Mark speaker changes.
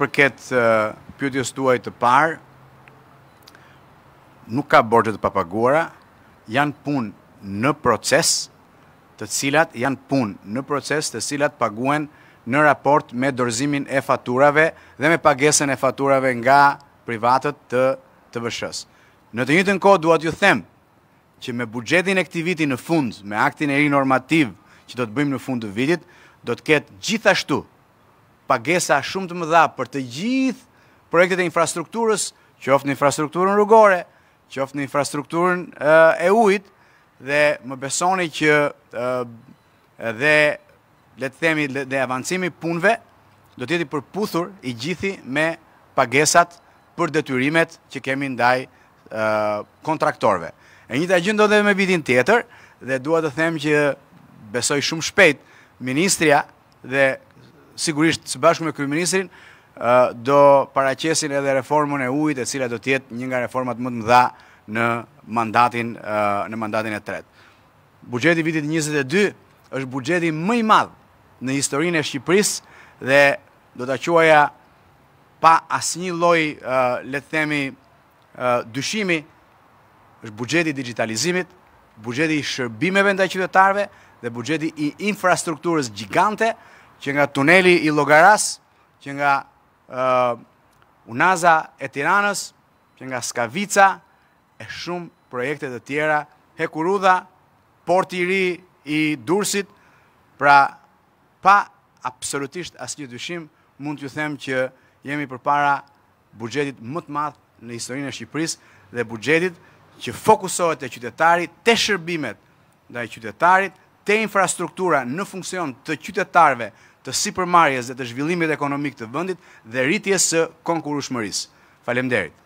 Speaker 1: përket pjotjes tuaj të parë, nuk ka borgjët papaguara, janë punë në proces të cilat, janë punë në proces të cilat paguen në raport me dorëzimin e faturave dhe me pagesen e faturave nga privatët të të vëshës. Në të njëtën kohë duat ju them që me bugjetin e këti viti në fund, me aktin e ri normativ që do të bëjmë në fund të vitit, do të ketë gjithashtu pagesa shumë të më dha për të gjithë projekte të infrastrukturës, që ofë në infrastrukturën rrugore, që ofë në infrastrukturën e ujtë, dhe më besoni që dhe, letë themi, dhe avancimi punve, do të jetë përputhur i gjithi me pagesat për detyrimet që kemi ndaj kontraktorve. E njëta gjithë do dhe me vitin tjetër, dhe dua të them që besoj shumë shpejt, ministria dhe Sigurisht së bashku me kryeministrin do paraqesin edhe reformën e ujit e cila do të jetë një nga reformat më të mëdha në mandatin në mandatin e tretë. Buxheti i vitit 22 është buxheti më i madh në historinë e Shqipërisë dhe do të quaja pa asnjë lloj le të themi dyshimi, është buxheti i digitalizimit, buxheti i shërbimeve ndaj qytetarëve dhe buxheti i infrastrukturës gjigante që nga tuneli i Logaras, që nga uh, Unaza e Tiranës, që nga Skavica, e shumë projekte të tjera, Hekurudha, porti i ri i Durësit, pra pa absolutisht asnjë dyshim mund t'ju them që jemi përpara buxhetit më të madh në historinë e Shqipërisë dhe buxhetit që fokusohet te qytetarit, te shërbimet ndaj qytetarit te infrastruktura në funksion të qytetarve të si përmarjes dhe të zhvillimit ekonomik të vëndit dhe rritjes së konkurushmëris. Faleminderit.